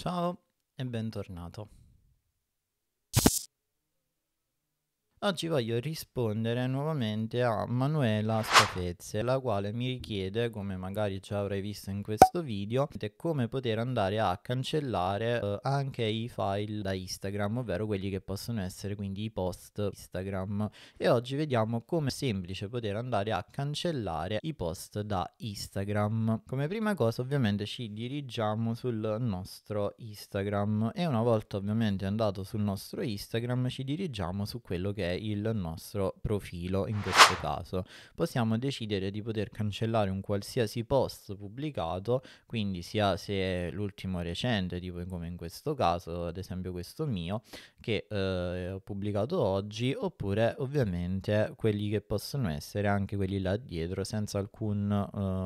Ciao e bentornato. Oggi voglio rispondere nuovamente a Manuela Scafezze, la quale mi richiede, come magari già avrai visto in questo video, come poter andare a cancellare eh, anche i file da Instagram, ovvero quelli che possono essere quindi i post Instagram. E oggi vediamo come è semplice poter andare a cancellare i post da Instagram. Come prima cosa ovviamente ci dirigiamo sul nostro Instagram e una volta ovviamente andato sul nostro Instagram ci dirigiamo su quello che il nostro profilo in questo caso. Possiamo decidere di poter cancellare un qualsiasi post pubblicato, quindi sia se è l'ultimo recente, tipo come in questo caso, ad esempio questo mio, che eh, ho pubblicato oggi, oppure ovviamente quelli che possono essere anche quelli là dietro senza alcun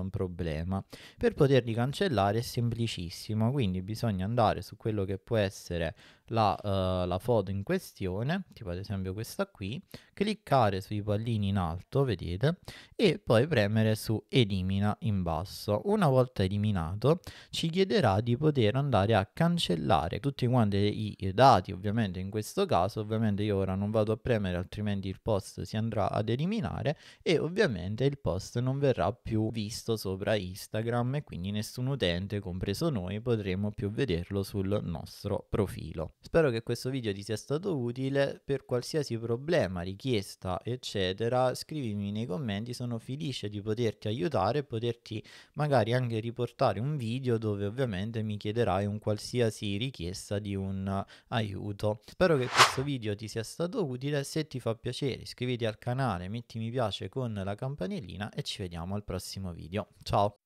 eh, problema. Per poterli cancellare è semplicissimo, quindi bisogna andare su quello che può essere la, uh, la, foto in questione, tipo ad esempio questa qui, cliccare sui pallini in alto, vedete, e poi premere su elimina in basso. Una volta eliminato ci chiederà di poter andare a cancellare tutti quanti i dati, ovviamente in questo caso, ovviamente io ora non vado a premere altrimenti il post si andrà ad eliminare e ovviamente il post non verrà più visto sopra Instagram e quindi nessun utente, compreso noi, potremo più vederlo sul nostro profilo. Spero che questo video ti sia stato utile, per qualsiasi problema, richiesta eccetera scrivimi nei commenti, sono felice di poterti aiutare e poterti magari anche riportare un video dove ovviamente mi chiederai un qualsiasi richiesta di un aiuto. Spero che questo video ti sia stato utile, se ti fa piacere iscriviti al canale, metti mi piace con la campanellina e ci vediamo al prossimo video. Ciao!